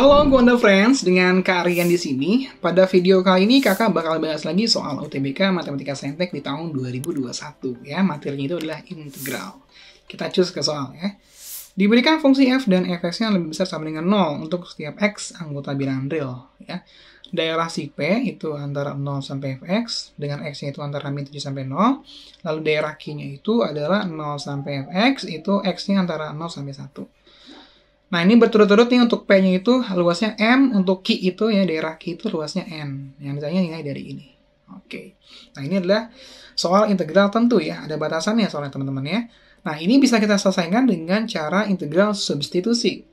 Halo Gwanda Friends, dengan Kak Rian di sini. Pada video kali ini kakak bakal bahas lagi soal UTBK Matematika Saintek di tahun 2021 ya. Materinya itu adalah integral. Kita cus ke soal ya. Diberikan fungsi f dan fx-nya lebih besar sama dengan 0 untuk setiap x anggota bilangan real ya. Daerah si P itu antara 0 sampai fx, dengan x-nya itu antara min 7 sampai 0. Lalu daerah Q-nya itu adalah 0 sampai fx, itu x-nya antara 0 sampai 1. Nah, ini berturut-turut nih untuk P-nya itu luasnya M, untuk Q itu ya daerah Q itu luasnya N. Yang misalnya nilai dari ini. Oke. Nah, ini adalah soal integral tentu ya. Ada batasannya soalnya teman-teman ya. Nah, ini bisa kita selesaikan dengan cara integral substitusi.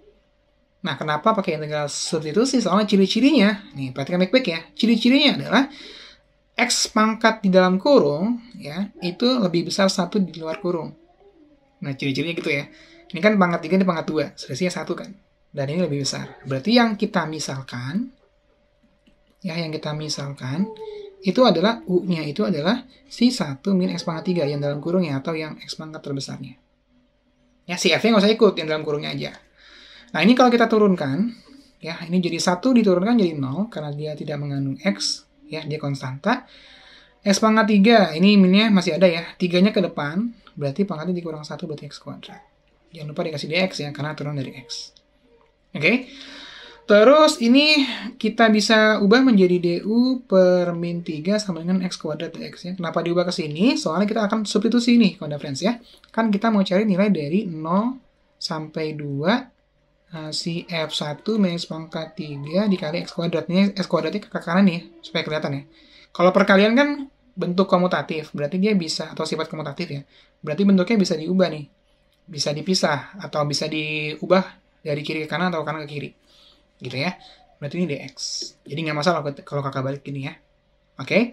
Nah, kenapa pakai integral substitusi? Soalnya ciri-cirinya, nih perhatikan baik-baik ya. Ciri-cirinya adalah X pangkat di dalam kurung, ya, itu lebih besar satu di luar kurung. Nah, ciri-cirinya gitu ya. Ini kan pangkat 3, ini pangkat 2. Selisihnya 1 kan. Dan ini lebih besar. Berarti yang kita misalkan, ya yang kita misalkan, itu adalah U-nya itu adalah si 1 min X pangkat 3 yang dalam kurungnya atau yang X pangkat terbesarnya. Ya, si F-nya nggak usah ikut, yang dalam kurungnya aja. Nah, ini kalau kita turunkan, ya ini jadi 1 diturunkan jadi 0 karena dia tidak mengandung X, ya dia konstanta. X pangkat 3, ini minnya masih ada ya. Tiganya ke depan, berarti pangkatnya dikurang 1 berarti X kuadrat. Jangan lupa dikasih dx ya, karena turun dari X. Oke. Okay? Terus ini kita bisa ubah menjadi DU per min 3 sama dengan X kuadrat X ya. Kenapa diubah ke sini? Soalnya kita akan substitusi ini, kawan friends ya. Kan kita mau cari nilai dari 0 sampai 2 eh, si F1 minus pangkat 3 dikali X kuadratnya. X kuadratnya ke kanan nih, supaya kelihatan ya. Kalau perkalian kan bentuk komutatif, berarti dia bisa atau sifat komutatif ya. Berarti bentuknya bisa diubah nih. Bisa dipisah atau bisa diubah dari kiri ke kanan atau kanan ke kiri. Gitu ya. Berarti ini dx. Jadi nggak masalah kalau kakak balik gini ya. Oke. Okay?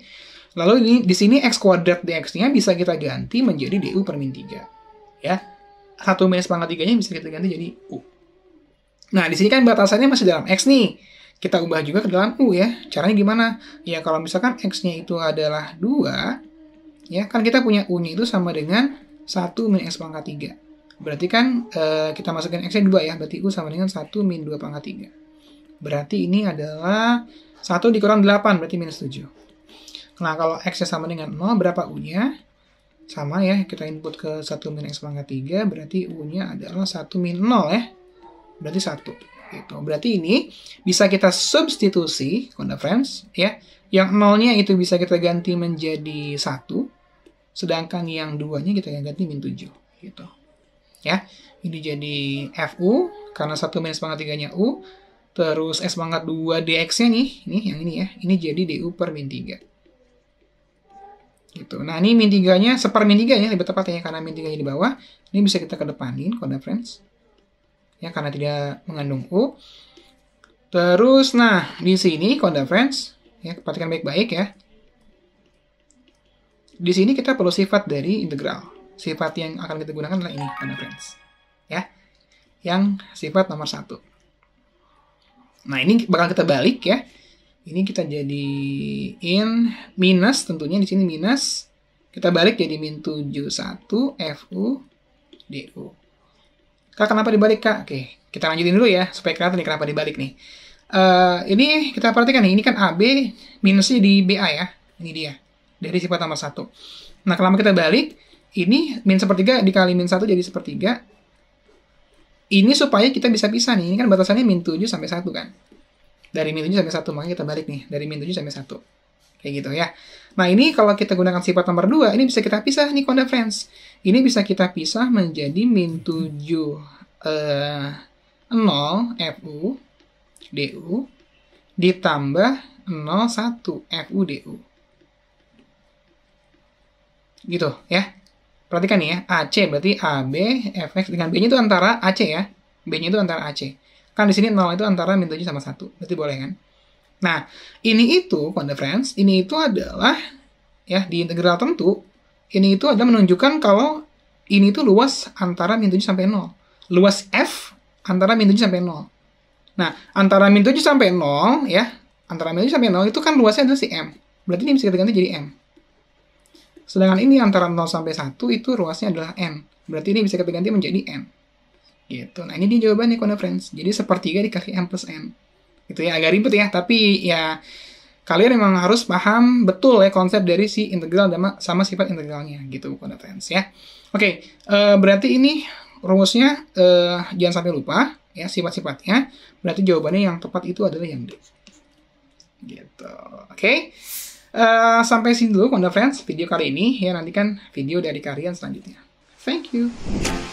Lalu ini di sini x kuadrat dx-nya bisa kita ganti menjadi du per min 3. Ya. 1 minus pangkat 3-nya bisa kita ganti jadi u. Nah, di sini kan batasannya masih dalam x nih kita ubah juga ke dalam U ya. Caranya gimana? Ya kalau misalkan X-nya itu adalah 2, ya kan kita punya U-nya itu sama dengan 1 min X pangkat 3. Berarti kan e, kita masukin X-nya 2 ya, berarti U sama dengan 1 min 2 pangkat 3. Berarti ini adalah 1 dikurang 8, berarti minus 7. Nah kalau X-nya sama dengan 0, berapa U-nya? Sama ya, kita input ke 1 min X pangkat 3, berarti U-nya adalah 1 min 0 ya. Berarti 1. Itu berarti ini bisa kita substitusi, Konda friends, ya. Yang nolnya itu bisa kita ganti menjadi satu, sedangkan yang duanya kita ganti min 7 gitu. Ya, ini jadi FU karena satu minus pangkat nya U, terus S pangkat 2 DX-nya nih, ini yang ini ya, ini jadi DU per min 3 gitu. Nah ini min 3-nya, seper min tiga ya lebih tepatnya karena min 3-nya di bawah. Ini bisa kita kedepanin kode friends ya karena tidak mengandung U. Terus nah di sini konda friends ya perhatikan baik-baik ya. Di sini kita perlu sifat dari integral. Sifat yang akan kita gunakan adalah ini konda friends ya yang sifat nomor satu. Nah ini bakal kita balik ya. Ini kita jadi jadiin minus tentunya di sini minus kita balik jadi min 71 FU DU. Kak, kenapa dibalik, Kak? Oke, kita lanjutin dulu ya, supaya kelihatan nih kenapa dibalik nih. Uh, ini kita perhatikan nih, ini kan AB minusnya di BA ya. Ini dia, dari sifat tambah 1. Nah, kalau kita balik? Ini min sepertiga dikali min 1 jadi sepertiga. Ini supaya kita bisa pisah nih, ini kan batasannya min 7 sampai 1 kan. Dari min 7 sampai 1, makanya kita balik nih, dari min 7 sampai 1 kayak gitu ya. Nah ini kalau kita gunakan sifat nomor 2, ini bisa kita pisah nih konda friends. Ini bisa kita pisah menjadi min 7 eh, 0 FU DU ditambah 0 1 FU DU. Gitu ya. Perhatikan nih ya, AC berarti AB FX dengan B-nya itu antara AC ya. B-nya itu antara AC. Kan di sini 0 itu antara min 7 sama 1. Berarti boleh kan? Nah, ini itu, Panda friends, ini itu adalah ya di integral tentu, ini itu adalah menunjukkan kalau ini itu luas antara min 7 sampai 0. Luas F antara min 7 sampai 0. Nah, antara min 7 sampai 0 ya, antara min 7 sampai 0 itu kan luasnya adalah si M. Berarti ini bisa kita ganti jadi M. Sedangkan ini antara 0 sampai 1 itu luasnya adalah N. Berarti ini bisa kita ganti menjadi N. Gitu. Nah, ini dia jawabannya, Panda Friends. Jadi sepertiga dikali M plus N gitu ya agak ribet ya, tapi ya kalian memang harus paham betul ya konsep dari si integral sama, sama sifat integralnya gitu bukan ya. Oke, uh, berarti ini rumusnya uh, jangan sampai lupa ya sifat-sifatnya. Berarti jawabannya yang tepat itu adalah yang D. Gitu. Oke. Okay. Uh, eh, sampai sini dulu Konda Friends video kali ini ya nantikan video dari kalian selanjutnya. Thank you.